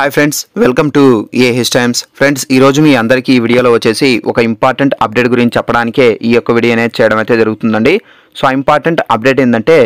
hi friends welcome to a his times friends ఈరోజు మీ అందరికీ ఈ వీడియోలో వచ్చేసి ఒక ఇంపార్టెంట్ అప్డేట్ గురించి చెప్పడానికే ఈ యొక్క వీడియో అనేది చేయడం అయితే జరుగుతుందండి సో ఇంపార్టెంట్ అప్డేట్ ఏంటంటే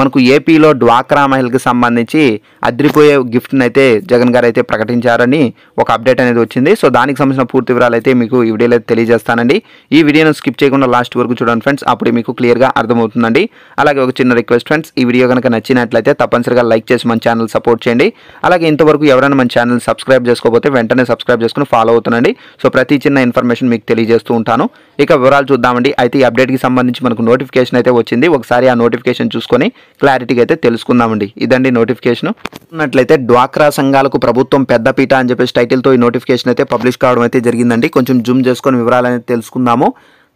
మనకు ఏపీలో డ్వాక్రా మహిళకి సంబంధించి అద్రిపోయే గిఫ్ట్ని అయితే జగన్ గారు అయితే ప్రకటించారని ఒక అప్డేట్ అనేది వచ్చింది సో దానికి సంబంధించిన పూర్తి వివరాలు అయితే మీకు ఈ వీడియోలో తెలియజేస్తానండి ఈ వీడియోను స్కిప్ చేయకుండా లాస్ట్ వరకు చూడండి ఫ్రెండ్స్ అప్పుడు మీకు క్లియర్గా అర్థమవుతుందండి అలాగే ఒక చిన్న రిక్వెస్ట్ ఫ్రెండ్స్ ఈ వీడియో కనుక నచ్చినట్లయితే తప్పనిసరిగా లైక్ చేసి మన ఛానల్ సపోర్ట్ చేయండి అలాగే ఇంతవరకు ఎవరైనా మన ఛానల్ సబ్స్క్రైబ్ చేసుకోకపోతే వెంటనే సబ్స్క్రైబ్ చేసుకుని ఫాలో అవుతుందండి సో ప్రతి చిన్న ఇన్ఫర్మేషన్ మీకు తెలియజేస్తూ ఉంటాను ఇక వివరాలు చూద్దామండి అయితే ఈ అప్డేట్కి సంబంధించి మనకు నోటిఫికేషన్ అయితే వచ్చింది ఒకసారి ఆ నోటిఫికేషన్ చూసుకొని క్లారిటీగా అయితే తెలుసుకుందామండి ఇదండి నోటిఫికేషన్ ఉన్నట్లయితే డ్వాక్రా సంఘాలకు ప్రభుత్వం పెద్దపీట అని చెప్పేసి టైటిల్తో ఈ నోటిఫికేషన్ అయితే పబ్లిష్ కావడం అయితే జరిగిందండి కొంచెం జూమ్ చేసుకొని వివరాలనేది తెలుసుకుందాము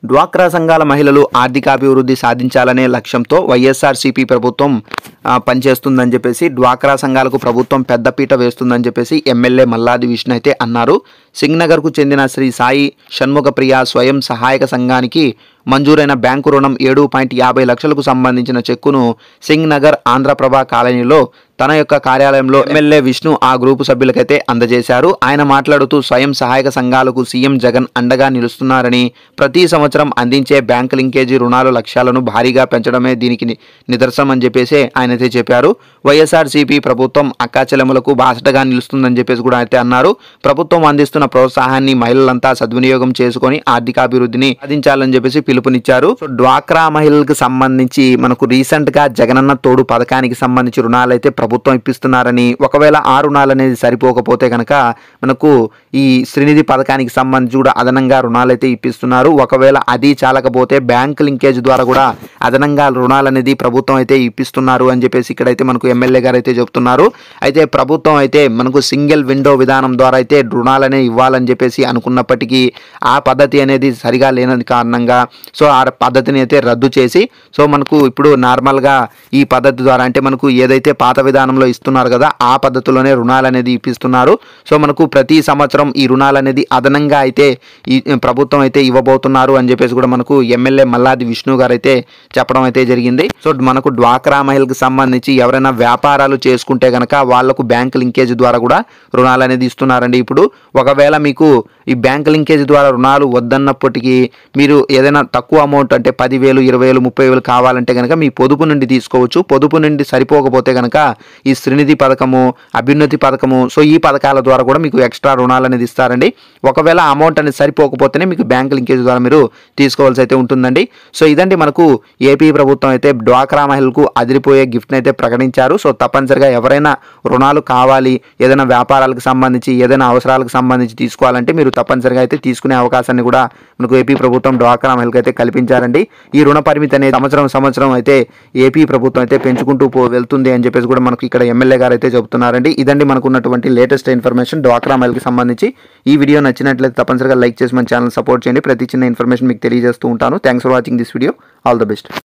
డ్వాక్రా సంఘాల మహిళలు ఆర్థికాభివృద్ధి సాధించాలనే లక్ష్యంతో వైఎస్ఆర్సీపీ ప్రభుత్వం పనిచేస్తుందని చెప్పేసి డ్వాక్రా సంఘాలకు ప్రభుత్వం పెద్దపీట వేస్తుందని చెప్పేసి ఎమ్మెల్యే మల్లాది విష్ణు అయితే అన్నారు సింగ్నగర్కు చెందిన శ్రీ సాయి షణ్ముఖప్రియ స్వయం సహాయక సంఘానికి మంజూరైన బ్యాంకు రుణం ఏడు పాయింట్ యాభై లక్షలకు సంబంధించిన చెక్కును సింగ్నగర్ ఆంధ్రప్రభ కాలనీలో తన యొక్క కార్యాలయంలో ఎమ్మెల్యే విష్ణు ఆ గ్రూపు సభ్యులకైతే అందజేశారు ఆయన మాట్లాడుతూ స్వయం సహాయక సంఘాలకు సీఎం జగన్ అండగా నిలుస్తున్నారని ప్రతి సంవత్సరం అందించే బ్యాంక్ లింకేజీ రుణాల లక్ష్యాలను భారీగా పెంచడమే దీనికి నిదర్శనం అని చెప్పేసి ఆయనైతే చెప్పారు వైఎస్ఆర్సీపీ ప్రభుత్వం అక్కాచెలములకు బాసటగా నిలుస్తుందని చెప్పేసి కూడా అయితే అన్నారు ప్రభుత్వం అందిస్తున్న ప్రోత్సాహాన్ని మహిళలంతా సద్వినియోగం చేసుకొని ఆర్థికాభివృద్ధిని సాధించాలని చెప్పేసి పిలుపునిచ్చారు సో డ్వాక్రా మహిళలకు సంబంధించి మనకు రీసెంట్ గా జగనన్న తోడు పథకానికి సంబంధించి రుణాలు అయితే ప్రభుత్వం ఇప్పిస్తున్నారని ఒకవేళ ఆ రుణాలు అనేది సరిపోకపోతే కనుక మనకు ఈ శ్రీనిధి పథకానికి సంబంధించి కూడా అదనంగా రుణాలు అయితే ఇప్పిస్తున్నారు ఒకవేళ అది చాలకపోతే బ్యాంక్ లింకేజ్ ద్వారా కూడా అదనంగా రుణాలు అనేది ప్రభుత్వం అయితే ఇప్పిస్తున్నారు అని చెప్పేసి ఇక్కడైతే మనకు ఎమ్మెల్యే గారు అయితే చెబుతున్నారు అయితే ప్రభుత్వం అయితే మనకు సింగిల్ విండో విధానం ద్వారా అయితే రుణాలనే ఇవ్వాలని చెప్పేసి అనుకున్నప్పటికీ ఆ పద్ధతి అనేది సరిగా లేనది కారణంగా సో ఆ పద్ధతిని అయితే రద్దు చేసి సో మనకు ఇప్పుడు నార్మల్గా ఈ పద్ధతి ద్వారా అంటే మనకు ఏదైతే పాత విధానంలో ఇస్తున్నారు కదా ఆ పద్ధతిలోనే రుణాలు అనేది ఇప్పిస్తున్నారు సో మనకు ప్రతి సంవత్సరం ఈ రుణాలు అనేది అదనంగా అయితే ఈ ప్రభుత్వం అయితే ఇవ్వబోతున్నారు అని చెప్పేసి కూడా మనకు ఎమ్మెల్యే మల్లాది విష్ణు గారు అయితే చెప్పడం అయితే జరిగింది సో మనకు డ్వాక్రా మహిళకు సంబంధించి ఎవరైనా వ్యాపారాలు చేసుకుంటే కనుక వాళ్లకు బ్యాంక్ లింకేజ్ ద్వారా కూడా రుణాలు అనేది ఇస్తున్నారండి ఇప్పుడు ఒకవేళ ఒకవేళ మీకు ఈ బ్యాంక్ లింకేజ్ ద్వారా రుణాలు వద్దన్నప్పటికీ మీరు ఏదైనా తక్కువ అమౌంట్ అంటే పదివేలు ఇరవై వేలు ముప్పై వేలు కావాలంటే కనుక మీ పొదుపు నుండి తీసుకోవచ్చు పొదుపు నుండి సరిపోకపోతే కనుక ఈ శ్రీనిధి పథకము అభ్యున్నతి పథకము సో ఈ పథకాల ద్వారా కూడా మీకు ఎక్స్ట్రా రుణాలు అనేది ఇస్తారండి ఒకవేళ అమౌంట్ అనేది సరిపోకపోతేనే మీకు బ్యాంక్ లింకేజ్ ద్వారా మీరు తీసుకోవాల్సి అయితే ఉంటుందండి సో ఇదండి మనకు ఏపీ ప్రభుత్వం అయితే డ్వాక్రా మహిళలకు అదిరిపోయే గిఫ్ట్ని అయితే ప్రకటించారు సో తప్పనిసరిగా ఎవరైనా రుణాలు కావాలి ఏదైనా వ్యాపారాలకు సంబంధించి ఏదైనా అవసరాలకు సంబంధించి నుంచి తీసుకోవాలంటే మీరు తప్పనిసరిగా అయితే తీసుకునే అవకాశాన్ని కూడా మనకు ఏపీ ప్రభుత్వం డ్వాక్రా మహిళకు అయితే కల్పించారండి ఈ రుణ పరిమితి అనేది సంవత్సరం సంవత్సరం అయితే ఏపీ ప్రభుత్వం అయితే పెంచుకుంటూ పో వెళ్తుంది అని చెప్పేసి కూడా మనకు ఇక్కడ ఎమ్మెల్యే గారు అయితే చెబుతున్నారండి ఇదండి మనకు ఉన్నటువంటి లేటెస్ట్ ఇన్ఫర్మేషన్ డ్వాక్రా మహిళకి సంబంధించి ఈ వీడియో నచ్చినట్లయితే తప్పనిసరిగా లైక్ చేసి మన ఛానల్ సపోర్ట్ చేయండి ప్రతి చిన్న ఇన్ఫర్మేషన్ మీకు తెలియజేస్తూ ఉంటాను thanks for watching this video all the best